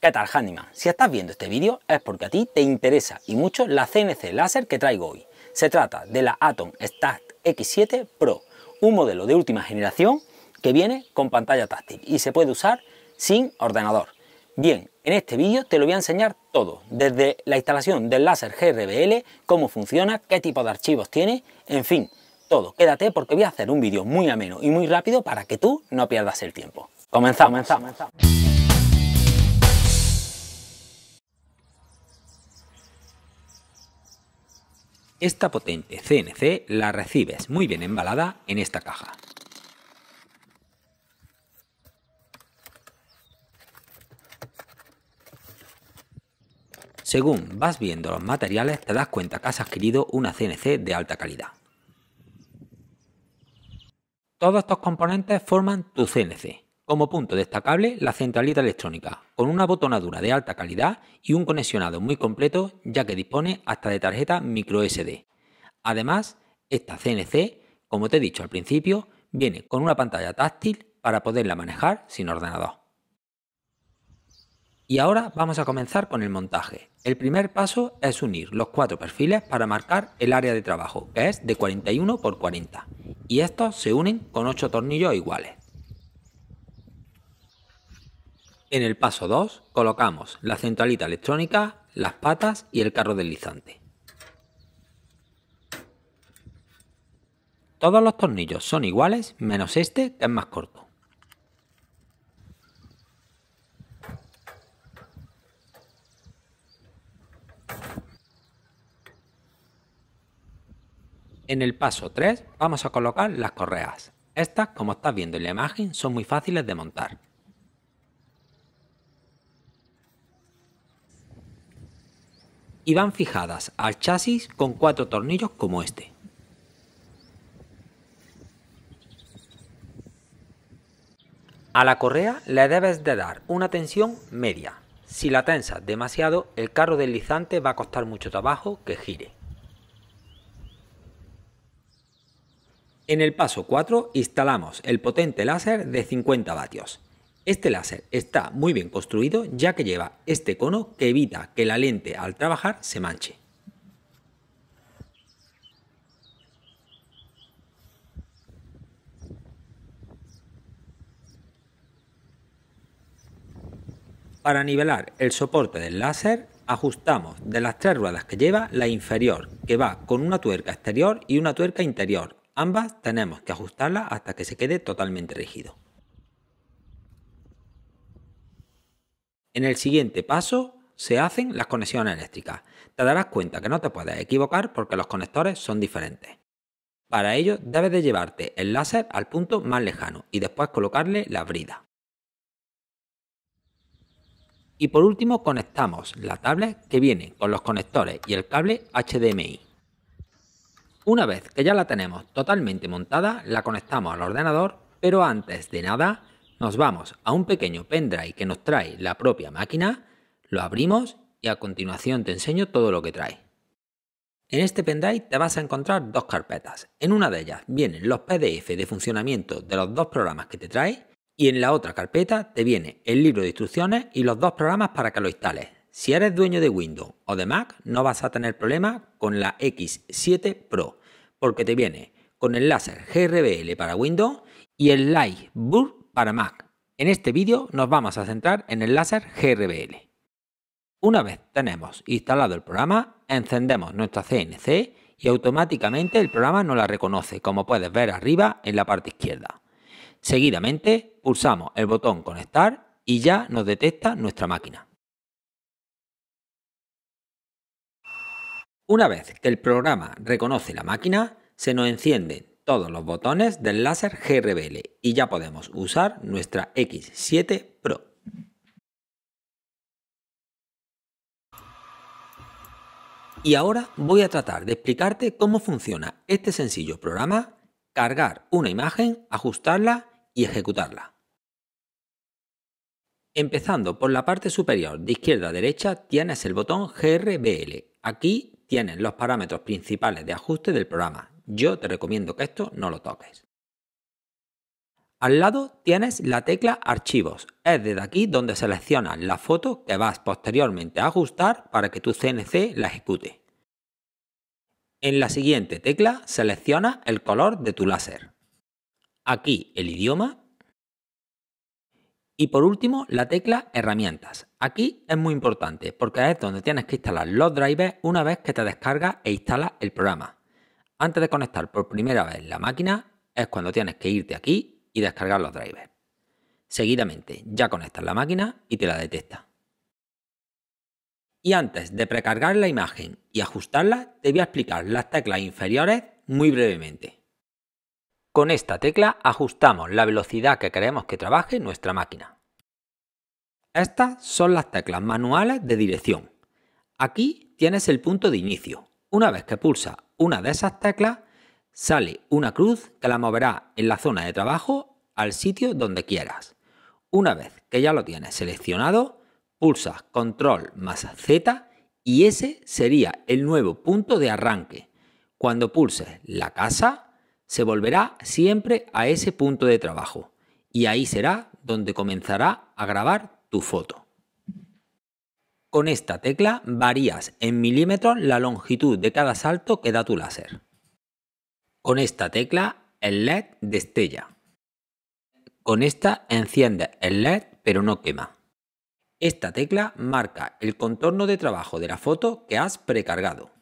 ¿Qué tal Handyman? Si estás viendo este vídeo es porque a ti te interesa y mucho la CNC láser que traigo hoy. Se trata de la Atom start X7 Pro, un modelo de última generación que viene con pantalla táctil y se puede usar sin ordenador. Bien, en este vídeo te lo voy a enseñar todo, desde la instalación del láser GRBL, cómo funciona, qué tipo de archivos tiene, en fin, todo. Quédate porque voy a hacer un vídeo muy ameno y muy rápido para que tú no pierdas el tiempo. comenzamos. comenzamos. Esta potente CNC la recibes muy bien embalada en esta caja. Según vas viendo los materiales te das cuenta que has adquirido una CNC de alta calidad. Todos estos componentes forman tu CNC, como punto destacable, la centralita electrónica, con una botonadura de alta calidad y un conexionado muy completo, ya que dispone hasta de tarjeta microSD. Además, esta CNC, como te he dicho al principio, viene con una pantalla táctil para poderla manejar sin ordenador. Y ahora vamos a comenzar con el montaje. El primer paso es unir los cuatro perfiles para marcar el área de trabajo, que es de 41 x 40, y estos se unen con 8 tornillos iguales. En el paso 2 colocamos la centralita electrónica, las patas y el carro deslizante. Todos los tornillos son iguales menos este que es más corto. En el paso 3 vamos a colocar las correas. Estas, como estás viendo en la imagen, son muy fáciles de montar. y van fijadas al chasis con cuatro tornillos como este. A la correa le debes de dar una tensión media. Si la tensas demasiado, el carro deslizante va a costar mucho trabajo que gire. En el paso 4 instalamos el potente láser de 50 vatios. Este láser está muy bien construido ya que lleva este cono que evita que la lente al trabajar se manche. Para nivelar el soporte del láser ajustamos de las tres ruedas que lleva la inferior que va con una tuerca exterior y una tuerca interior. Ambas tenemos que ajustarla hasta que se quede totalmente rígido. En el siguiente paso se hacen las conexiones eléctricas. Te darás cuenta que no te puedes equivocar porque los conectores son diferentes. Para ello debes de llevarte el láser al punto más lejano y después colocarle la brida. Y por último conectamos la tablet que viene con los conectores y el cable HDMI. Una vez que ya la tenemos totalmente montada, la conectamos al ordenador, pero antes de nada nos vamos a un pequeño pendrive que nos trae la propia máquina, lo abrimos y a continuación te enseño todo lo que trae. En este pendrive te vas a encontrar dos carpetas. En una de ellas vienen los PDF de funcionamiento de los dos programas que te trae y en la otra carpeta te viene el libro de instrucciones y los dos programas para que lo instales. Si eres dueño de Windows o de Mac no vas a tener problema con la X7 Pro porque te viene con el láser GRBL para Windows y el LightBurn para Mac. En este vídeo nos vamos a centrar en el láser GRBL. Una vez tenemos instalado el programa, encendemos nuestra CNC y automáticamente el programa nos la reconoce, como puedes ver arriba en la parte izquierda. Seguidamente pulsamos el botón conectar y ya nos detecta nuestra máquina. Una vez que el programa reconoce la máquina, se nos enciende todos los botones del láser GRBL y ya podemos usar nuestra X7 Pro. Y ahora voy a tratar de explicarte cómo funciona este sencillo programa, cargar una imagen, ajustarla y ejecutarla. Empezando por la parte superior de izquierda a derecha tienes el botón GRBL. Aquí tienes los parámetros principales de ajuste del programa, yo te recomiendo que esto no lo toques. Al lado tienes la tecla Archivos. Es desde aquí donde seleccionas la foto que vas posteriormente a ajustar para que tu CNC la ejecute. En la siguiente tecla selecciona el color de tu láser. Aquí el idioma. Y por último la tecla Herramientas. Aquí es muy importante porque es donde tienes que instalar los drivers una vez que te descargas e instalas el programa. Antes de conectar por primera vez la máquina es cuando tienes que irte aquí y descargar los drivers. Seguidamente ya conectas la máquina y te la detecta. Y antes de precargar la imagen y ajustarla, te voy a explicar las teclas inferiores muy brevemente. Con esta tecla ajustamos la velocidad que queremos que trabaje nuestra máquina. Estas son las teclas manuales de dirección. Aquí tienes el punto de inicio, una vez que pulsa una de esas teclas, sale una cruz que la moverá en la zona de trabajo al sitio donde quieras. Una vez que ya lo tienes seleccionado, pulsas control más Z y ese sería el nuevo punto de arranque. Cuando pulses la casa, se volverá siempre a ese punto de trabajo y ahí será donde comenzará a grabar tu foto. Con esta tecla varías en milímetros la longitud de cada salto que da tu láser. Con esta tecla el LED destella. Con esta enciende el LED pero no quema. Esta tecla marca el contorno de trabajo de la foto que has precargado.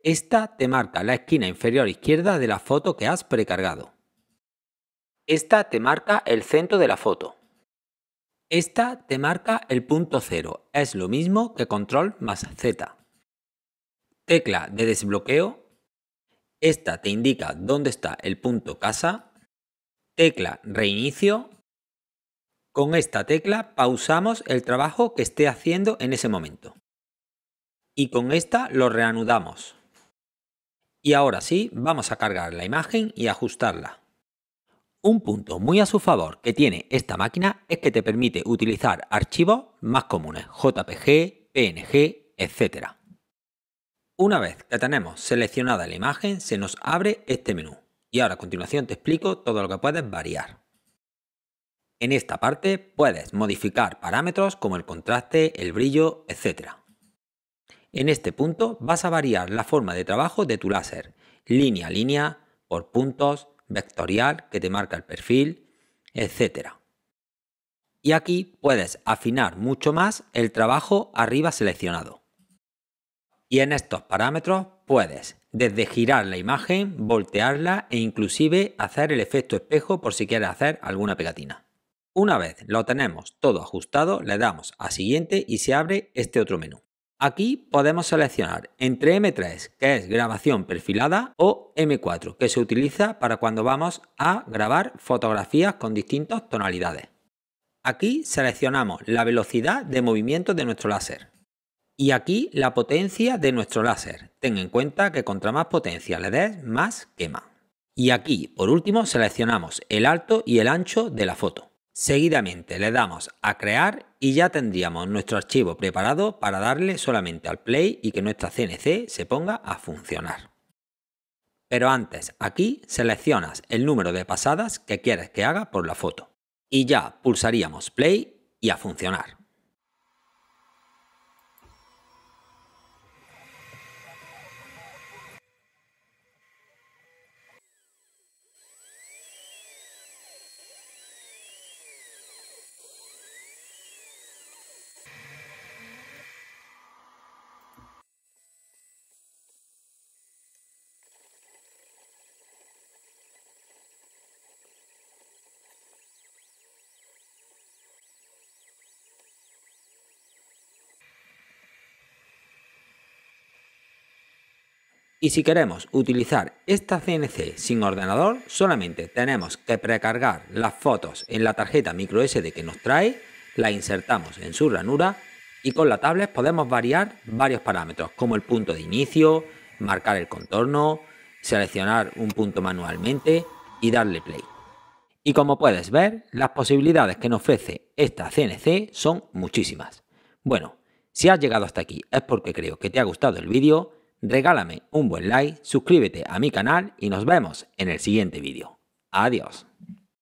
Esta te marca la esquina inferior izquierda de la foto que has precargado. Esta te marca el centro de la foto. Esta te marca el punto cero, es lo mismo que control más Z. Tecla de desbloqueo. Esta te indica dónde está el punto casa. Tecla reinicio. Con esta tecla pausamos el trabajo que esté haciendo en ese momento. Y con esta lo reanudamos. Y ahora sí, vamos a cargar la imagen y ajustarla. Un punto muy a su favor que tiene esta máquina es que te permite utilizar archivos más comunes, JPG, PNG, etc. Una vez que tenemos seleccionada la imagen, se nos abre este menú. Y ahora a continuación te explico todo lo que puedes variar. En esta parte puedes modificar parámetros como el contraste, el brillo, etc. En este punto vas a variar la forma de trabajo de tu láser, línea a línea, por puntos, vectorial que te marca el perfil, etc. Y aquí puedes afinar mucho más el trabajo arriba seleccionado. Y en estos parámetros puedes desde girar la imagen, voltearla e inclusive hacer el efecto espejo por si quieres hacer alguna pegatina. Una vez lo tenemos todo ajustado, le damos a siguiente y se abre este otro menú. Aquí podemos seleccionar entre M3, que es grabación perfilada, o M4, que se utiliza para cuando vamos a grabar fotografías con distintas tonalidades. Aquí seleccionamos la velocidad de movimiento de nuestro láser. Y aquí la potencia de nuestro láser. Ten en cuenta que contra más potencia le des, más quema. Y aquí, por último, seleccionamos el alto y el ancho de la foto. Seguidamente le damos a crear y ya tendríamos nuestro archivo preparado para darle solamente al play y que nuestra CNC se ponga a funcionar. Pero antes, aquí seleccionas el número de pasadas que quieres que haga por la foto y ya pulsaríamos play y a funcionar. Y si queremos utilizar esta CNC sin ordenador, solamente tenemos que precargar las fotos en la tarjeta micro SD que nos trae, la insertamos en su ranura y con la tablet podemos variar varios parámetros como el punto de inicio, marcar el contorno, seleccionar un punto manualmente y darle play. Y como puedes ver, las posibilidades que nos ofrece esta CNC son muchísimas. Bueno, si has llegado hasta aquí es porque creo que te ha gustado el vídeo, regálame un buen like, suscríbete a mi canal y nos vemos en el siguiente vídeo. Adiós.